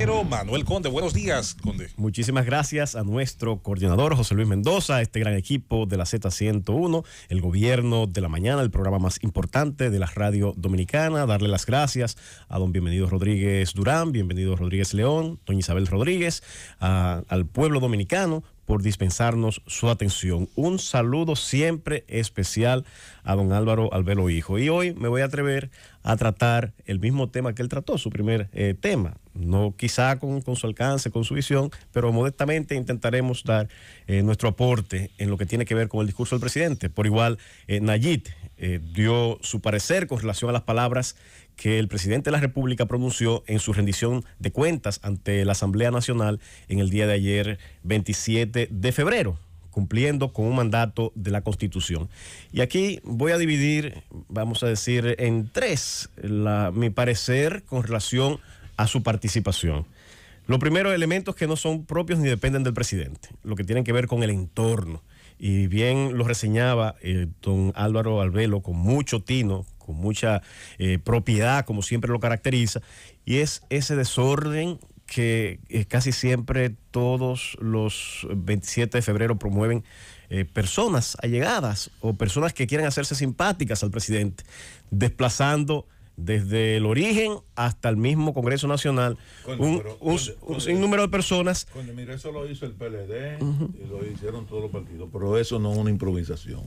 Pero Manuel Conde, buenos días, Conde. Muchísimas gracias a nuestro coordinador José Luis Mendoza, este gran equipo de la Z101, el gobierno de la mañana, el programa más importante de la radio dominicana. Darle las gracias a don Bienvenido Rodríguez Durán, Bienvenido Rodríguez León, doña Isabel Rodríguez, al pueblo dominicano por dispensarnos su atención. Un saludo siempre especial a don Álvaro Albelo Hijo. Y hoy me voy a atrever a tratar el mismo tema que él trató, su primer eh, tema. No quizá con, su alcance, con su visión, pero modestamente intentaremos dar eh, nuestro aporte en lo que tiene que ver con el discurso del presidente. Por igual, eh, Nayit dio su parecer con relación a las palabras que el presidente de la República pronunció en su rendición de cuentas ante la Asamblea Nacional en el día de ayer, 27 de febrero cumpliendo con un mandato de la Constitución. Y aquí voy a dividir, vamos a decir, en tres la, mi parecer con relación a su participación. Lo primero, elementos que no son propios ni dependen del presidente, lo que tienen que ver con el entorno. Y bien lo reseñaba eh, don Álvaro Albelo con mucho tino, con mucha eh, propiedad, como siempre lo caracteriza, y es ese desorden que eh, casi siempre todos los 27 de febrero promueven eh, personas allegadas o personas que quieren hacerse simpáticas al presidente, desplazando desde el origen hasta el mismo Congreso Nacional un, número de personas. Cuando, mira, eso lo hizo el PLD y lo hicieron todos los partidos, pero eso no es una improvisación.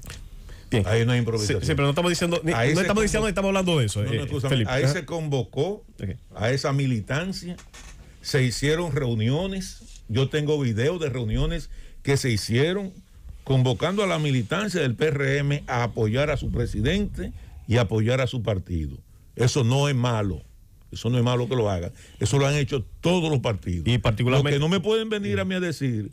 Ahí no hay improvisación. Sí, no estamos diciendo, ni, no estamos diciendo, estamos hablando de eso. Eh, ahí se convocó a esa militancia se hicieron reuniones, yo tengo videos de reuniones que se hicieron convocando a la militancia del PRM a apoyar a su presidente y apoyar a su partido. Eso no es malo. Eso no es malo que lo hagan. Eso lo han hecho todos los partidos. Y particularmente. no me pueden venir a mí a decir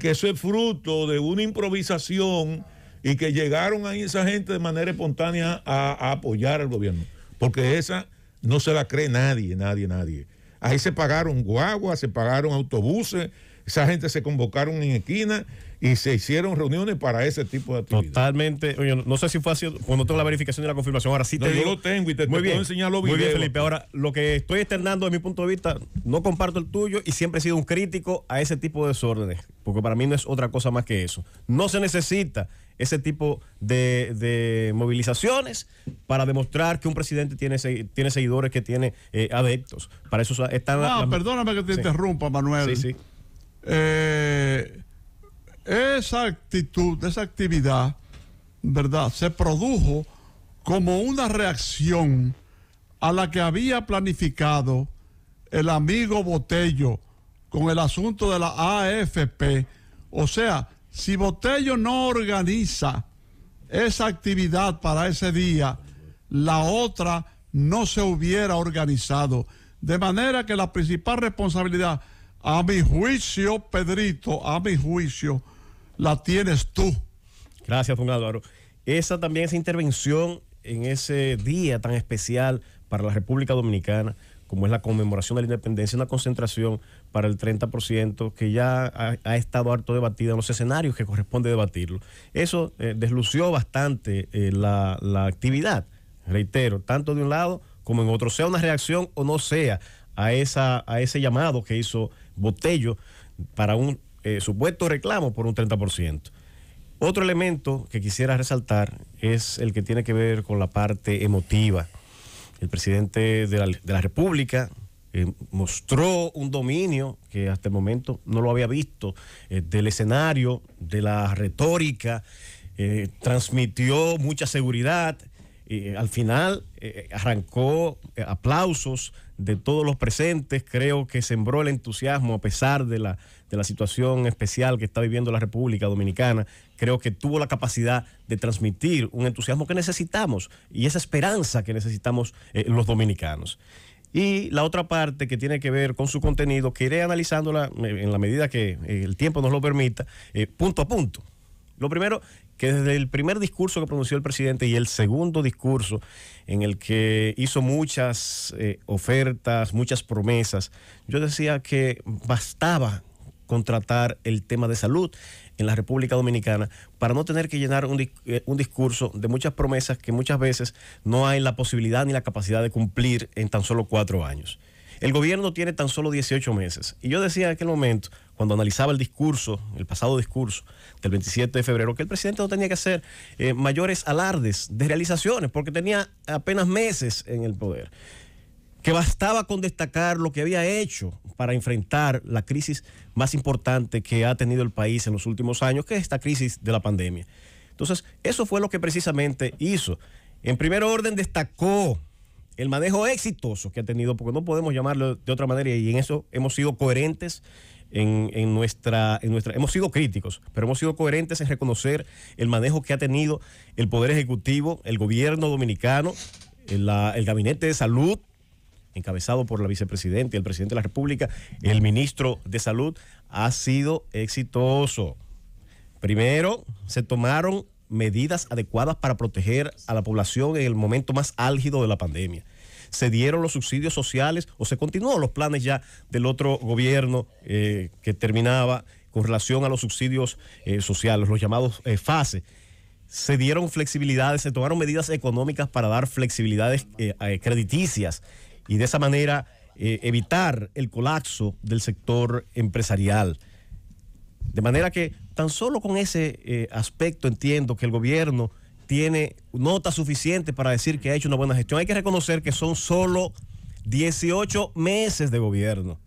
que eso es fruto de una improvisación y que llegaron ahí esa gente de manera espontánea a apoyar al gobierno. Porque esa no se la cree nadie, nadie, nadie. Ahí se pagaron guaguas, se pagaron autobuses, esa gente se convocaron en esquina y se hicieron reuniones para ese tipo de actividades. Totalmente. Oye, no sé si fue así, cuando tengo la verificación y la confirmación. Ahora sí te lo tengo y te, bien, enseñar Muy bien, Felipe. Ahora, lo que estoy externando desde mi punto de vista, no comparto el tuyo y siempre he sido un crítico a ese tipo de desórdenes, porque para mí no es otra cosa más que eso. No se necesita ese tipo de, movilizaciones para demostrar que un presidente tiene, tiene seguidores, que tiene eh, adeptos. Para eso están... Ah, perdóname que te interrumpa, Manuel. Sí, sí. Eh, esa actitud, esa actividad, ¿verdad? Se produjo como una reacción a la que había planificado el amigo Botello con el asunto de la AFP. O sea, si Botello no organiza esa actividad para ese día, la otra no se hubiera organizado. De manera que la principal responsabilidad, a mi juicio, Pedrito, a mi juicio, la tienes tú. Gracias, don Álvaro. Esa también, esa intervención en ese día tan especial para la República Dominicana, como es la conmemoración de la independencia, una concentración para el 30% que ya ha, estado harto debatida en los escenarios que corresponde debatirlo. Eso eh, deslució bastante eh, la, actividad, reitero, tanto de un lado como en otro, sea una reacción o no sea a, esa, a ese llamado que hizo Botello para un eh, supuesto reclamo por un 30%. Otro elemento que quisiera resaltar es el que tiene que ver con la parte emotiva el presidente de la, República eh, mostró un dominio que hasta el momento no lo había visto eh, del escenario, de la retórica, eh, transmitió mucha seguridad, eh, al final eh, eh, arrancó aplausos de todos los presentes, creo que sembró el entusiasmo a pesar de la, situación especial que está viviendo la República Dominicana, creo que tuvo la capacidad de transmitir un entusiasmo que necesitamos y esa esperanza que necesitamos los dominicanos. Y la otra parte que tiene que ver con su contenido, que iré analizándola en la medida que el tiempo nos lo permita, punto a punto. Lo primero que desde el primer discurso que pronunció el presidente y el segundo discurso en el que hizo muchas eh, ofertas, muchas promesas, yo decía que bastaba contratar el tema de salud en la República Dominicana para no tener que llenar eh, un, discurso de muchas promesas que muchas veces no hay la posibilidad ni la capacidad de cumplir en tan solo cuatro años. El gobierno tiene tan solo 18 meses. Y yo decía en aquel momento, cuando analizaba el discurso, el pasado discurso del 27 de febrero, que el presidente no tenía que hacer eh, mayores alardes de realizaciones, porque tenía apenas meses en el poder. Que bastaba con destacar lo que había hecho para enfrentar la crisis más importante que ha tenido el país en los últimos años, que es esta crisis de la pandemia. Entonces, eso fue lo que precisamente hizo. En primer orden, destacó el manejo exitoso que ha tenido, porque no podemos llamarlo de otra manera, y en eso hemos sido coherentes. En, nuestra, nuestra. Hemos sido críticos, pero hemos sido coherentes en reconocer el manejo que ha tenido el Poder Ejecutivo, el gobierno dominicano, el, el Gabinete de Salud, encabezado por la vicepresidenta y el presidente de la República, el ministro de Salud, ha sido exitoso. Primero, se tomaron medidas adecuadas para proteger a la población en el momento más álgido de la pandemia. Se dieron los subsidios sociales o se continuaron los planes ya del otro gobierno eh, que terminaba con relación a los subsidios eh, sociales, los llamados eh, FASE. Se dieron flexibilidades, se tomaron medidas económicas para dar flexibilidades crediticias y de esa manera evitar el colapso del sector empresarial. De manera que tan solo con ese eh, aspecto entiendo que el gobierno tiene nota suficiente para decir que ha hecho una buena gestión. Hay que reconocer que son solo 18 meses de gobierno.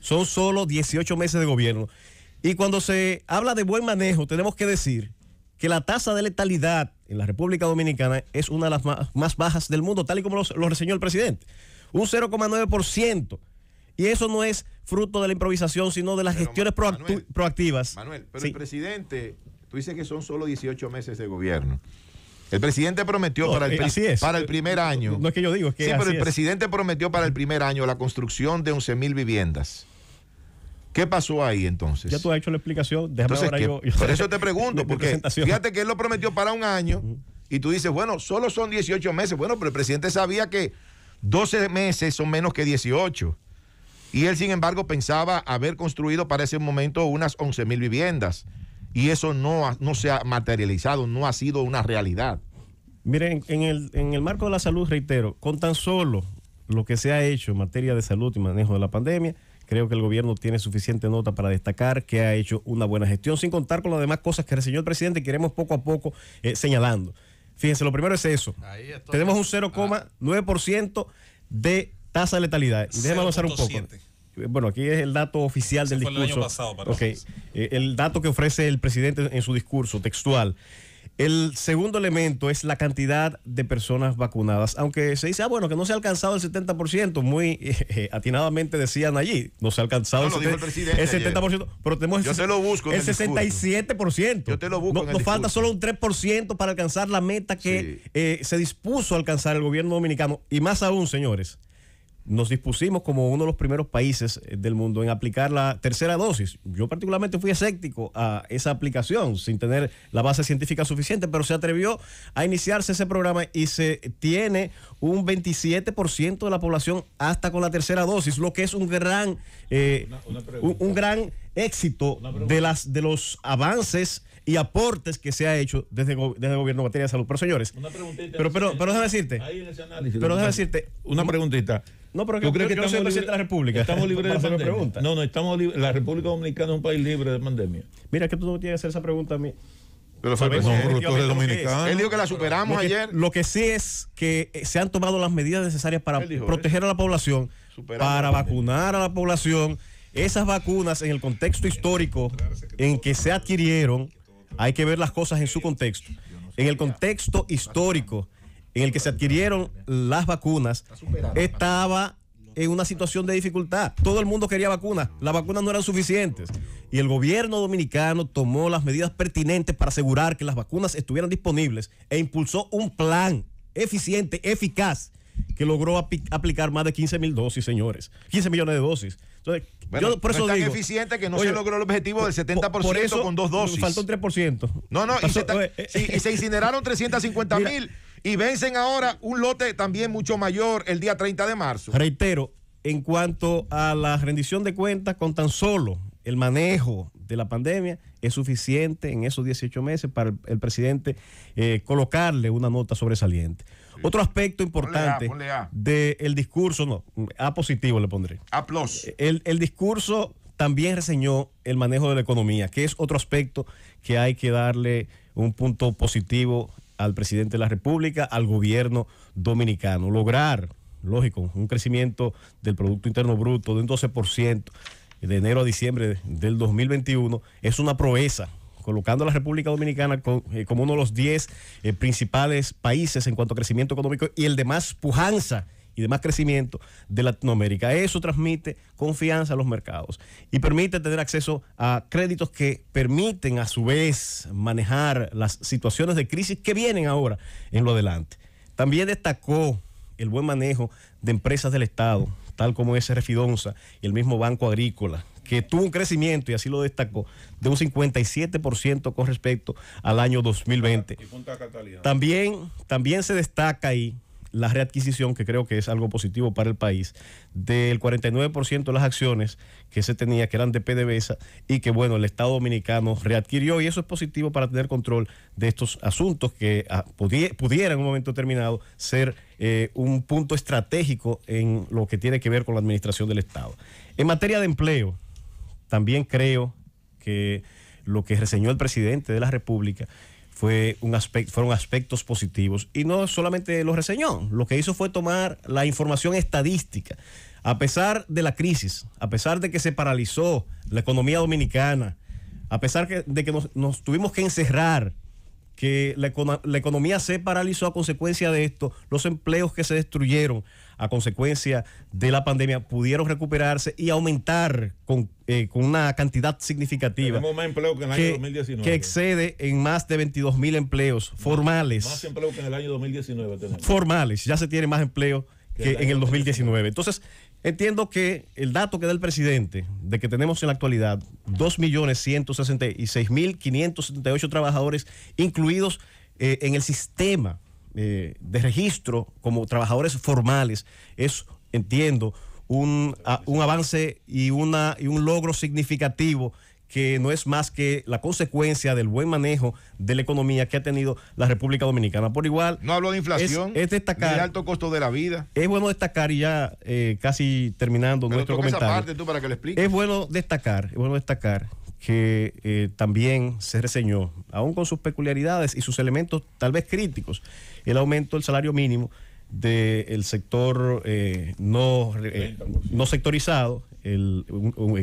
Son solo 18 meses de gobierno. Y cuando se habla de buen manejo, tenemos que decir que la tasa de letalidad en la República Dominicana es una de las más, bajas del mundo, tal y como lo reseñó el presidente. Un 0,9%. Y eso no es fruto de la improvisación, sino de las gestiones proactivas. Manuel, pero el presidente, tú dices que son solo 18 meses de gobierno. El presidente prometió eh, para, el, primer año. No, es que yo digo, que. Sí, pero el presidente prometió para el primer año la construcción de 11 mil viviendas. ¿Qué pasó ahí entonces? Ya tú has hecho la explicación. Déjame ahora yo, Por eso te pregunto, porque fíjate que él lo prometió para un año y tú dices, bueno, solo son 18 meses. Bueno, pero el presidente sabía que 12 meses son menos que 18. Y él, sin embargo, pensaba haber construido para ese momento unas 11 mil viviendas. Y eso no, no se ha materializado, no ha sido una realidad. Miren, en el, marco de la salud, reitero, con tan solo lo que se ha hecho en materia de salud y manejo de la pandemia, creo que el gobierno tiene suficiente nota para destacar que ha hecho una buena gestión, sin contar con las demás cosas que el señor presidente queremos poco a poco eh, señalando. Fíjense, lo primero es eso. Tenemos un 0,9% de Tasa de letalidad. déjame avanzar un poco. Bueno, aquí es el dato oficial del discurso. El, eh, el dato que ofrece el presidente en su discurso textual. El segundo elemento es la cantidad de personas vacunadas, aunque se dice, ah, bueno, que no se ha alcanzado el 70%, muy eh, eh, atinadamente decían allí, no se ha alcanzado el, 70%, el, pero tenemos Yo te lo busco el, 67%. Yo te lo busco. nos falta solo un 3% para alcanzar la meta que se dispuso a alcanzar el gobierno dominicano, y más aún, señores nos dispusimos como uno de los primeros países eh, del mundo en aplicar la tercera dosis. Yo particularmente fui escéptico a esa aplicación sin tener la base científica suficiente, pero se atrevió a iniciarse ese programa y se tiene un 27% de la población hasta con la tercera dosis, lo que es un gran, eh, un gran éxito de, las, de los avances y aportes que se ha hecho desde, desde el gobierno de materia de salud. Pero señores, una pero, pero, pero, pero déjame decirte, pero déjame decirte, una preguntita. No, pero ¿tú crees que estamos en presidente de la República. Estamos libres de pandemia. Pregunta. No, no, estamos libres. La República Dominicana es un país libre de pandemia. Mira, que tú no tienes que hacer esa pregunta a mí. Pero fue dominicano. Él dijo que la superamos ayer. Lo que sí es que eh, se han tomado las medidas necesarias para proteger a la población, para vacunar a la población. Esas vacunas en el contexto histórico en que se adquirieron hay que ver las cosas en su contexto. En el contexto histórico en el que se adquirieron las vacunas, estaba en una situación de dificultad. Todo el mundo quería vacunas, las vacunas no eran suficientes. Y el gobierno dominicano tomó las medidas pertinentes para asegurar que las vacunas estuvieran disponibles e impulsó un plan eficiente, eficaz, que logró aplicar más de 15 mil dosis, señores. 15 millones de dosis. Entonces, yo por eso es tan eficiente que no se logró el objetivo del 70% por con dos dosis. Faltó un 3%. No, no, y, eh, eh, se, incineraron 350 mil y vencen ahora un lote también mucho mayor el día 30 de marzo. Reitero, en cuanto a la rendición de cuentas con tan solo el manejo de la pandemia es suficiente en esos 18 meses para el, presidente eh, colocarle una nota sobresaliente. Otro aspecto importante del discurso, no, A positivo le pondré. A El, el discurso también reseñó el manejo de la economía, que es otro aspecto que hay que darle un punto positivo al presidente de la República, al gobierno dominicano. Lograr, lógico, un crecimiento del Producto Interno Bruto de un 12% de enero a diciembre del 2021 es una proeza colocando a la República Dominicana eh, como uno de los 10 eh, principales países en cuanto a crecimiento económico y el de más pujanza y de más crecimiento de Latinoamérica. Eso transmite confianza a los mercados y permite tener acceso a créditos que permiten a su vez manejar las situaciones de crisis que vienen ahora en lo adelante. También destacó el buen manejo de empresas del Estado, tal como es Refidonza y el mismo Banco Agrícola, que tuvo un crecimiento, y así lo destacó, de un 57% con respecto al año 2020. También, también se destaca ahí la readquisición, que creo que es algo positivo para el país, del 49% de las acciones que se tenía, que eran de PDVSA, y que bueno, el Estado Dominicano readquirió, y eso es positivo para tener control de estos asuntos que ah, pudieran en un momento determinado ser eh, un punto estratégico en lo que tiene que ver con la administración del Estado. En materia de empleo, también creo que lo que reseñó el presidente de la República fue un fueron aspectos positivos. Y no solamente lo reseñó, lo que hizo fue tomar la información estadística. A pesar de la crisis, a pesar de que se paralizó la economía dominicana, a pesar de que nos tuvimos que encerrar que la, economía se paralizó a consecuencia de esto, los empleos que se destruyeron a consecuencia de la pandemia pudieron recuperarse y aumentar con, eh, una cantidad significativa. Tenemos más empleo que en el año 2019. Que excede en más de 22 mil empleos formales. Más, empleo que en el año 2019. Formales, ya se tiene más empleo que, que en el 2019. Entonces, Entiendo que el dato que da el presidente de que tenemos en la actualidad 2.166.578 trabajadores incluidos eh, en el sistema eh, de registro como trabajadores formales es, entiendo, un, un avance y, una, y un logro significativo que no es más que la consecuencia del buen manejo de la economía que ha tenido la República Dominicana. Por igual. No hablo de inflación, es, destacar, alto costo de la vida. Es bueno destacar, y ya eh, casi terminando nuestro comentario. Esa parte, tú, para que es bueno destacar, es bueno destacar que eh, también se reseñó, aún con sus peculiaridades y sus elementos tal vez críticos, el aumento del salario mínimo del sector eh, no, no sectorizado en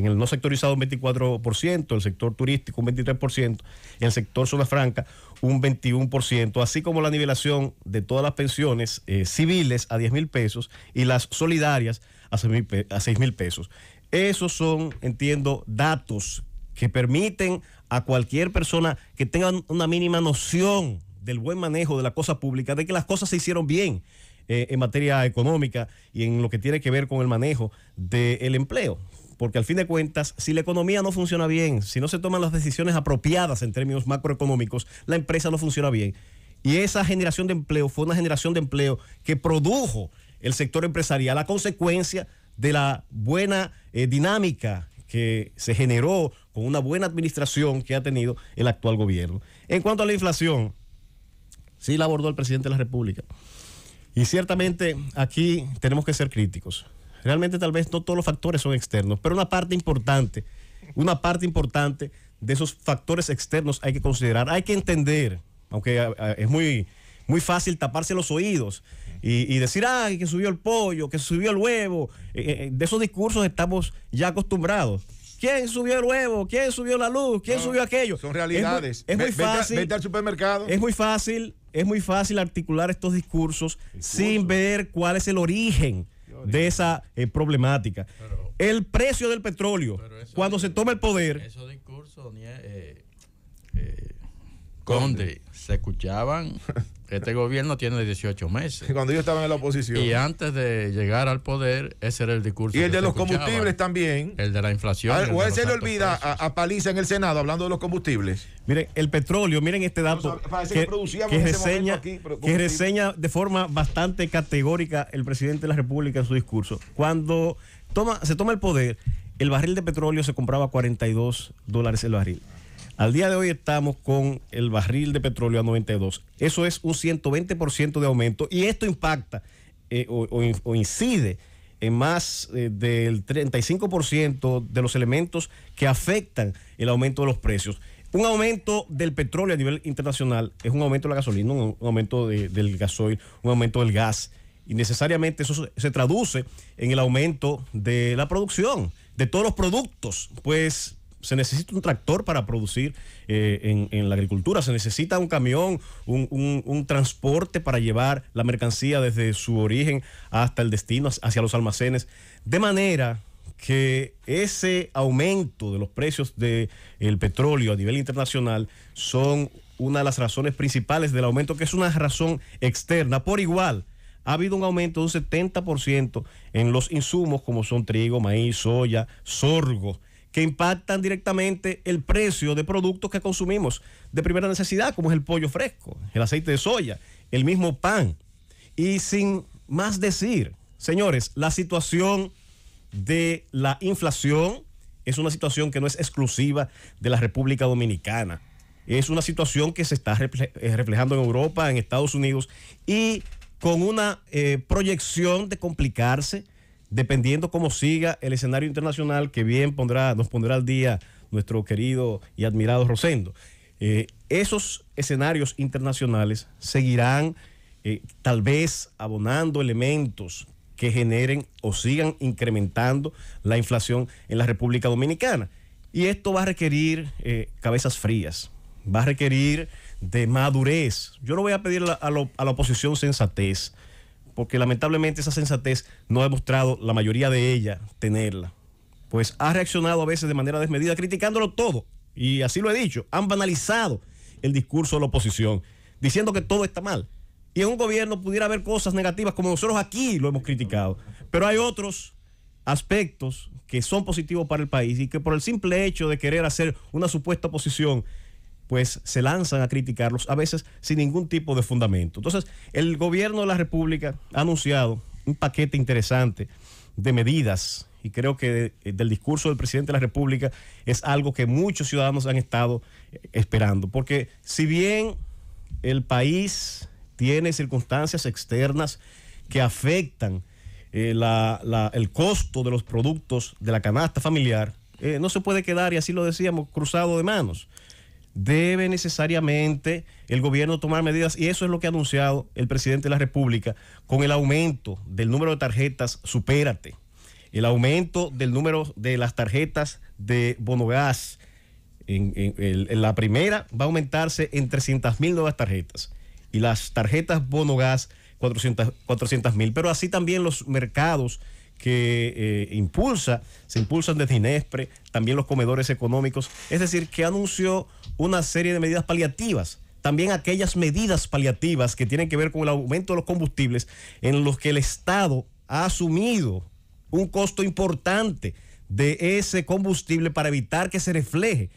el no sectorizado un 24%, el sector turístico un 23%, en el sector zona franca un 21%, así como la nivelación de todas las pensiones eh, civiles a 10 mil pesos y las solidarias a 6 mil pesos. Esos son, entiendo, datos que permiten a cualquier persona que tenga una mínima noción del buen manejo de la cosa pública, de que las cosas se hicieron bien. Eh, en materia económica y en lo que tiene que ver con el manejo del empleo. Porque al fin de cuentas, si la economía no funciona bien, si no se toman las decisiones apropiadas en términos macroeconómicos, la empresa no funciona bien. Y esa generación de empleo fue una generación de empleo que produjo el sector empresarial a consecuencia de la buena eh, dinámica que se generó con una buena administración que ha tenido el actual gobierno. En cuanto a la inflación, sí la abordó el presidente de la República. Y ciertamente aquí tenemos que ser críticos. Realmente tal vez no todos los factores son externos, pero una parte importante, una parte importante de esos factores externos hay que considerar, hay que entender, aunque eh, eh, es muy, muy fácil taparse los oídos y, decir, ay, que subió el pollo, que subió el huevo. Eh, de esos discursos estamos ya acostumbrados. ¿Quién subió el huevo? ¿Quién subió la luz? ¿Quién subió aquello? Son realidades. Es, muy fácil. Vete, al supermercado. Es muy fácil, es muy fácil articular estos discursos sin ver cuál es el origen de esa eh, problemática. el precio del petróleo, cuando se toma el poder. Esos discursos eh, eh, Conde, se escuchaban. Este gobierno tiene 18 meses. Cuando yo estaba en la oposición. Y antes de llegar al poder, ese era el discurso. Y el de los combustibles también. El de la inflación. Ah, a se le olvida a, Paliza en el Senado hablando de los combustibles. Miren, el petróleo, miren este dato. que, reseña, aquí, que reseña de forma bastante categórica el presidente de la República en su discurso. Cuando se toma el poder, el barril de petróleo se compraba 42 dólares el barril al día de hoy estamos con el barril de petróleo a 92. Eso es un 120% de aumento y esto impacta eh, o, incide en más eh, del 35% de los elementos que afectan el aumento de los precios. Un aumento del petróleo a nivel internacional es un aumento de la gasolina, un, aumento del gasoil, un aumento del gas. Y necesariamente eso se traduce en el aumento de la producción, de todos los productos. Pues se necesita un tractor para producir eh, en, la agricultura, se necesita un camión, un, transporte para llevar la mercancía desde su origen hasta el destino, hacia los almacenes, de manera que ese aumento de los precios del petróleo a nivel internacional son una de las razones principales del aumento, que es una razón externa. Por igual, ha habido un aumento de un 70% en los insumos como son trigo, maíz, soya, sorgo que impactan directamente el precio de productos que consumimos de primera necesidad, como es el pollo fresco, el aceite de soya, el mismo pan. Y sin más decir, señores, la situación de la inflación es una situación que no es exclusiva de la República Dominicana. Es una situación que se está eh, reflejando en Europa, en Estados Unidos, y con una eh, proyección de complicarse dependiendo cómo siga el escenario internacional que bien pondrá, nos pondrá al día nuestro querido y admirado Rosendo. Eh, esos escenarios internacionales seguirán eh, tal vez abonando elementos que generen o sigan incrementando la inflación en la República Dominicana. Y esto va a requerir eh, cabezas frías, va a requerir de madurez. Yo no voy a pedir a, a la oposición sensatez, porque lamentablemente esa sensatez no ha demostrado la mayoría de ella tenerla. Pues ha reaccionado a veces de manera desmedida, criticándolo todo. Y así lo he dicho, han banalizado el discurso de la oposición, diciendo que todo está mal. Y en un gobierno pudiera haber cosas negativas, como nosotros aquí lo hemos criticado. Pero hay otros aspectos que son positivos para el país y que por el simple hecho de querer hacer una supuesta oposición pues se lanzan a criticarlos, a veces sin ningún tipo de fundamento. Entonces, el gobierno de la República ha anunciado un paquete interesante de medidas y creo que eh, del discurso del presidente de la República es algo que muchos ciudadanos han estado eh, esperando, porque si bien el país tiene circunstancias externas que afectan eh, la, el costo de los productos de la canasta familiar, no se puede quedar, y así lo decíamos, cruzado de manos debe necesariamente el gobierno tomar medidas y eso es lo que ha anunciado el presidente de la República con el aumento del número de tarjetas Supérate, el aumento del número de las tarjetas de Bonogás. En, en, la primera va a aumentarse en 300 mil nuevas tarjetas y las tarjetas Bonogás 400 mil, pero así también los mercados que eh, impulsa, se impulsan desde INESPRE, también los comedores económicos, es decir, que anunció una serie de medidas paliativas también aquellas medidas paliativas que tienen que ver con el aumento de los combustibles, en los que el Estado ha asumido un costo importante de ese combustible para evitar que se refleje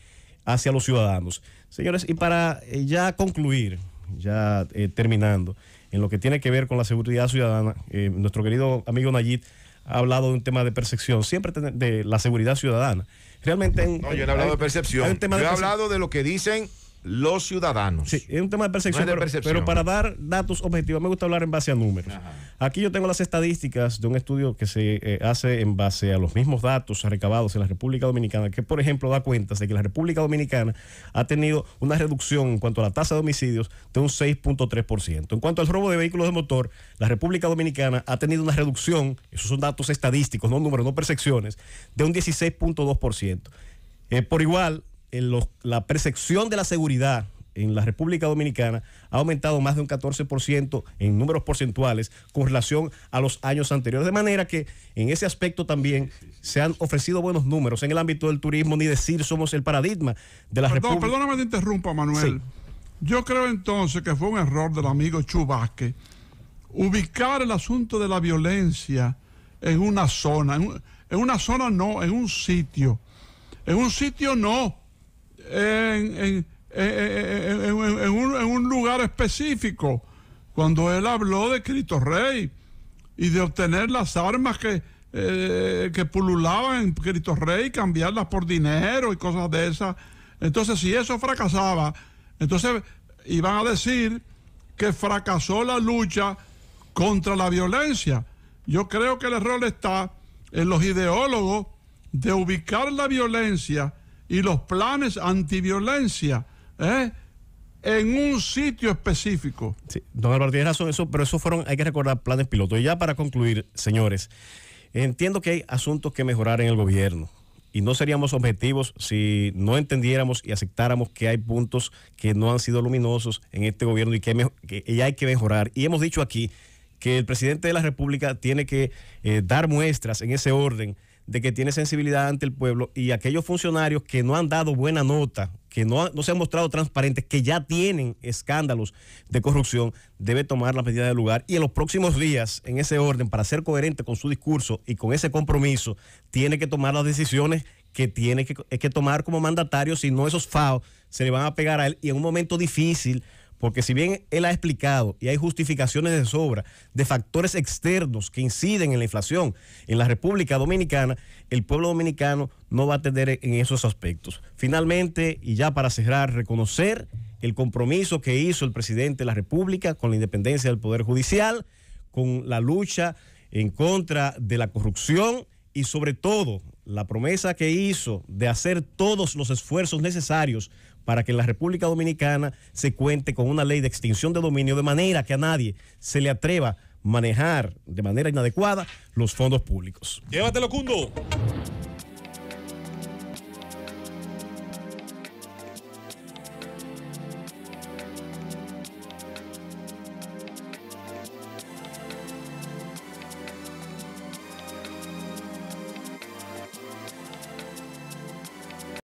hacia los ciudadanos. Señores, y para eh, ya concluir, ya eh, terminando, en lo que tiene que ver con la seguridad ciudadana, nuestro querido amigo Nayid ha hablado de un tema de percepción, siempre de la seguridad ciudadana. Realmente. no, yo he hablado de percepción. Yo he hablado de lo que dicen los ciudadanos. Sí, es un tema de percepción, Pero, para dar datos objetivos, me gusta hablar en base a números. Aquí yo tengo las estadísticas de un estudio que se eh, hace en base a los mismos datos recabados en la República Dominicana, que por ejemplo da cuenta de que la República Dominicana ha tenido una reducción en cuanto a la tasa de homicidios de un 6.3%. En cuanto al robo de vehículos de motor, la República Dominicana ha tenido una reducción, esos son datos estadísticos, no números, no percepciones, de un 16.2%. Eh, por igual, la percepción de la seguridad en la República Dominicana ha aumentado más de un 14% en números porcentuales con relación a los años anteriores. De manera que en ese aspecto también se han ofrecido buenos números en el ámbito del turismo, ni decir somos el paradigma de la no, Perdóname que interrumpa, Manuel. Yo creo entonces que fue un error del amigo Chubasque ubicar el asunto de la violencia en una zona, en una zona no, en un sitio. En un sitio no en, en, un, lugar específico, cuando él habló de Cristo Rey y de obtener las armas que, eh, que pululaban en Cristo Rey, cambiarlas por dinero y cosas de esas. Entonces, si eso fracasaba, entonces iban a decir que fracasó la lucha contra la violencia. Yo creo que el error está en los ideólogos de ubicar la violencia y los planes antiviolencia ¿eh? en un sitio específico. Sí, don Álvaro, tiene razón eso, pero eso fueron, hay que recordar, planes piloto. Y ya para concluir, señores, entiendo que hay asuntos que mejorar en el gobierno. Y no seríamos objetivos si no entendiéramos y aceptáramos que hay puntos que no han sido luminosos en este gobierno y que, hay, que, hay que mejorar. Y hemos dicho aquí que el presidente de la República tiene que eh, dar muestras en ese orden de que tiene sensibilidad ante el pueblo y aquellos funcionarios que no han dado buena nota, que no, se han mostrado transparentes, que ya tienen escándalos de corrupción, debe tomar las medidas de lugar y en los próximos días, en ese orden, para ser coherente con su discurso y con ese compromiso, tiene que tomar las decisiones que tiene que, que tomar como mandatario, si no esos FAO se le van a pegar a él y en un momento difícil porque si bien él ha explicado y hay justificaciones de sobra de factores externos que inciden en la inflación en la República Dominicana, el pueblo dominicano no va a tener en esos aspectos. Finalmente, y ya para cerrar, reconocer el compromiso que hizo el presidente de la República con la independencia del Poder Judicial, con la lucha en contra de la corrupción y sobre todo la promesa que hizo de hacer todos los esfuerzos necesarios para que la República Dominicana se cuente con una ley de extinción de dominio de manera que a nadie se le atreva manejar de manera inadecuada los fondos públicos. Llévatelo, Cundo.